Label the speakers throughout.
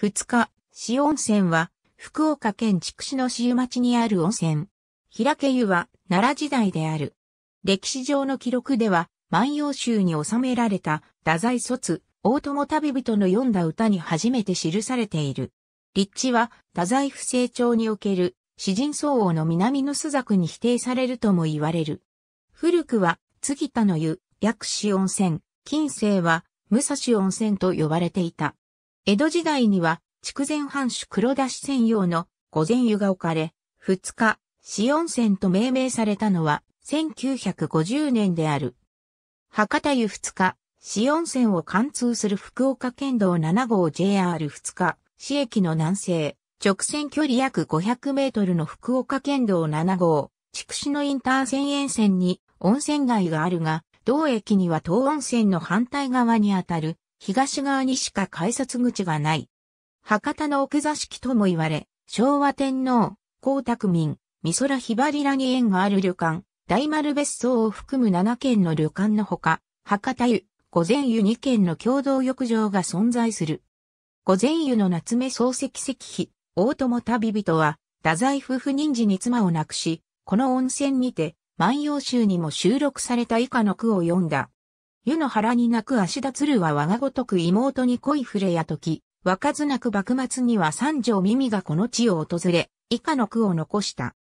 Speaker 1: 2日、市温泉は、福岡県筑紫野市湯町にある温
Speaker 2: 泉。平家湯は、奈良時代である。歴史上の記録では、万葉集に収められた、太宰卒、大友旅人の読んだ歌に初めて記されている。立地は、太宰府成長における、詩人相応の南の朱雀に否定されるとも言われる。古くは、継田の湯、薬師温泉、近世は、武蔵温泉と呼ばれていた。江戸時代には、筑前藩主黒田氏専用の御前湯が置かれ、二日、市温泉と命名されたのは、1950年である。博多湯二日、市温泉を貫通する福岡県道7号 JR 二日、市駅の南西、直線距離約500メートルの福岡県道7号、筑紫のインター線沿線に温泉街があるが、同駅には東温泉の反対側にあたる東側にしか改札口がない。博多の奥座敷とも言われ、昭和天皇、江沢民、美空ひばりらに縁がある旅館、大丸別荘を含む7軒の旅館のほか、博多湯、御前湯2軒の共同浴場が存在する。御前湯の夏目漱石石碑、大友旅人は、太宰府不任時に妻を亡くし、この温泉にて、万葉集にも収録された以下の句を読んだ。湯の腹に泣く足田鶴は我がごとく妹に恋触れやとき、若ずなく幕末には三条耳がこの地を訪れ、以下の句を残した。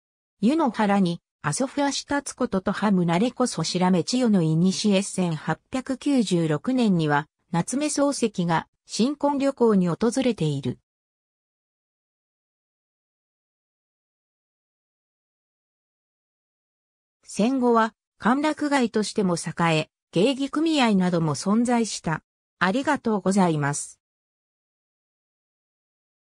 Speaker 2: 湯の腹に、阿蘇ふ足立つこととハムなれこそ白目千代のいにしえ
Speaker 1: 1896年には、夏目漱石が新婚旅行に訪れている。戦後は、歓楽街としても栄え、芸妓組合なども存在した。ありがとうございます。